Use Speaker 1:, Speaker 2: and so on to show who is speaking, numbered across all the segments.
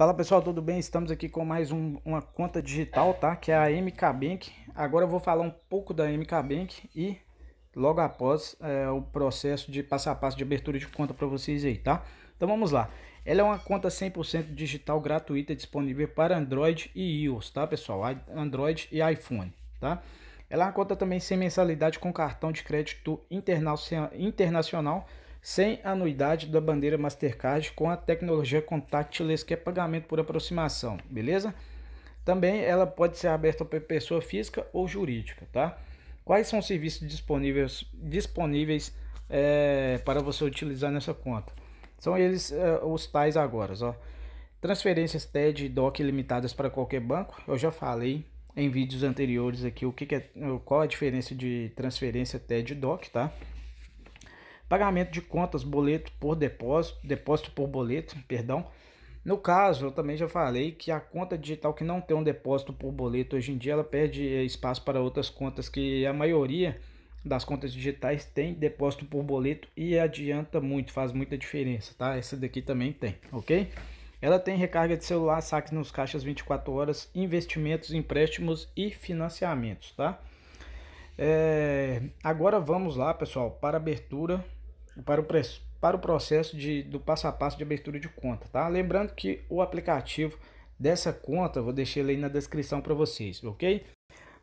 Speaker 1: Fala pessoal, tudo bem? Estamos aqui com mais um, uma conta digital, tá? Que é a MK Bank. Agora eu vou falar um pouco da MK Bank e logo após é, o processo de passo a passo de abertura de conta para vocês aí, tá? Então vamos lá. Ela é uma conta 100% digital gratuita disponível para Android e iOS, tá pessoal? Android e iPhone, tá? Ela é uma conta também sem mensalidade com cartão de crédito internacional sem anuidade da bandeira Mastercard com a tecnologia contactless, que é pagamento por aproximação, beleza? Também ela pode ser aberta para pessoa física ou jurídica, tá? Quais são os serviços disponíveis, disponíveis é, para você utilizar nessa conta? São eles é, os tais agora, ó. Transferências TED e DOC limitadas para qualquer banco, eu já falei em vídeos anteriores aqui o que, que é, qual a diferença de transferência TED e DOC, tá? pagamento de contas, boleto por depósito, depósito por boleto, perdão. No caso, eu também já falei que a conta digital que não tem um depósito por boleto hoje em dia, ela perde eh, espaço para outras contas que a maioria das contas digitais tem depósito por boleto e adianta muito, faz muita diferença, tá? Essa daqui também tem, ok? Ela tem recarga de celular, saques nos caixas 24 horas, investimentos, empréstimos e financiamentos, tá? É... agora vamos lá, pessoal, para abertura para o, preço, para o processo de, do passo a passo de abertura de conta. Tá? Lembrando que o aplicativo dessa conta, vou deixar ele aí na descrição para vocês, ok?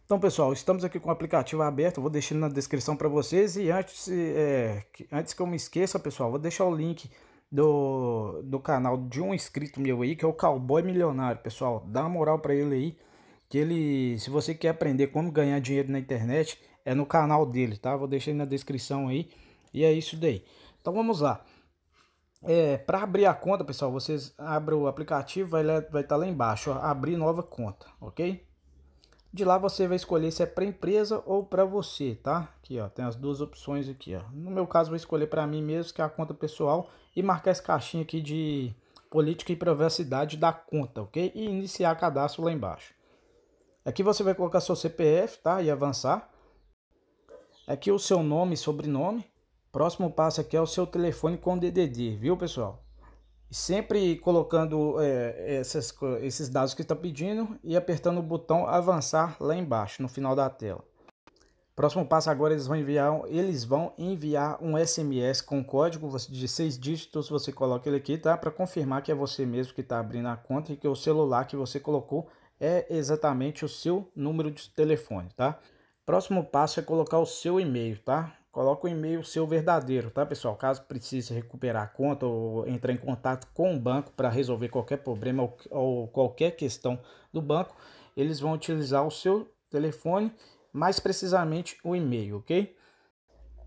Speaker 1: Então, pessoal, estamos aqui com o aplicativo aberto, vou deixar na descrição para vocês. E antes, é, antes que eu me esqueça, pessoal, vou deixar o link do, do canal de um inscrito meu aí, que é o Cowboy Milionário, pessoal. Dá uma moral para ele aí, que ele, se você quer aprender como ganhar dinheiro na internet, é no canal dele, tá? Vou deixar na descrição aí. E é isso daí. Então vamos lá. É, para abrir a conta, pessoal, vocês abrem o aplicativo, vai estar vai tá lá embaixo, ó, abrir nova conta, ok? De lá você vai escolher se é para empresa ou para você, tá? Aqui, ó, tem as duas opções aqui, ó. No meu caso, vou escolher para mim mesmo, que é a conta pessoal, e marcar esse caixinha aqui de política e privacidade da conta, ok? E iniciar cadastro lá embaixo. Aqui você vai colocar seu CPF, tá? E avançar. Aqui o seu nome e sobrenome. Próximo passo aqui é o seu telefone com DDD, viu pessoal? sempre colocando é, essas, esses dados que está pedindo e apertando o botão avançar lá embaixo, no final da tela. Próximo passo agora eles vão enviar, eles vão enviar um SMS com código de seis dígitos, você coloca ele aqui, tá? Para confirmar que é você mesmo que está abrindo a conta e que o celular que você colocou é exatamente o seu número de telefone, tá? Próximo passo é colocar o seu e-mail, tá? coloca o e-mail seu verdadeiro, tá, pessoal? Caso precise recuperar a conta ou entrar em contato com o banco para resolver qualquer problema ou, ou qualquer questão do banco, eles vão utilizar o seu telefone, mais precisamente o e-mail, ok?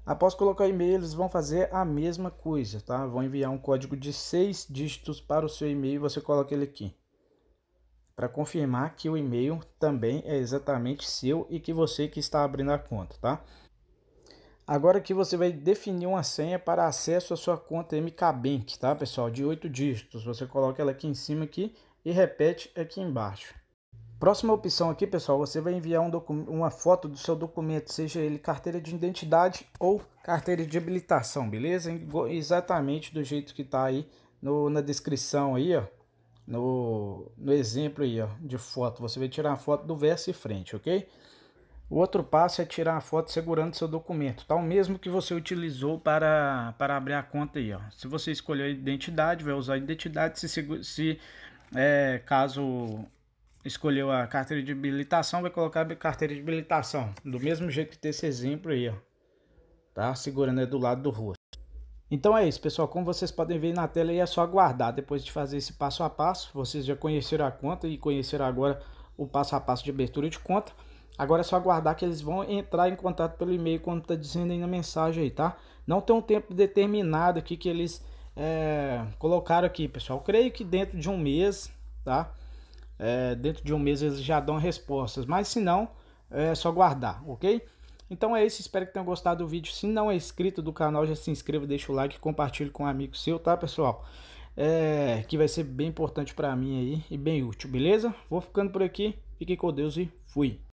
Speaker 1: Após colocar o e-mail, eles vão fazer a mesma coisa, tá? Vão enviar um código de seis dígitos para o seu e-mail e você coloca ele aqui. Para confirmar que o e-mail também é exatamente seu e que você que está abrindo a conta, tá? Agora aqui você vai definir uma senha para acesso à sua conta MKBank, tá pessoal? De 8 dígitos. Você coloca ela aqui em cima aqui e repete aqui embaixo. Próxima opção aqui, pessoal, você vai enviar um uma foto do seu documento, seja ele carteira de identidade ou carteira de habilitação, beleza? Exatamente do jeito que tá aí no, na descrição aí, ó. No, no exemplo aí, ó, de foto. Você vai tirar a foto do verso e frente, ok? O outro passo é tirar a foto segurando seu documento, tá? O mesmo que você utilizou para, para abrir a conta aí, ó. Se você escolher a identidade, vai usar a identidade. Se, se é, caso escolheu a carteira de habilitação, vai colocar a carteira de habilitação. Do mesmo jeito que esse exemplo aí, ó. Tá? Segurando é do lado do rosto. Então é isso, pessoal. Como vocês podem ver na tela, aí é só aguardar. Depois de fazer esse passo a passo, vocês já conheceram a conta e conheceram agora o passo a passo de abertura de conta. Agora é só aguardar que eles vão entrar em contato pelo e-mail, como está dizendo aí na mensagem aí, tá? Não tem um tempo determinado aqui que eles é, colocaram aqui, pessoal. Eu creio que dentro de um mês, tá? É, dentro de um mês eles já dão respostas, mas se não, é só aguardar, ok? Então é isso, espero que tenham gostado do vídeo. Se não é inscrito do canal, já se inscreva, deixa o like, compartilhe com um amigo seu, tá, pessoal? É, que vai ser bem importante para mim aí e bem útil, beleza? Vou ficando por aqui, fiquem com Deus e fui!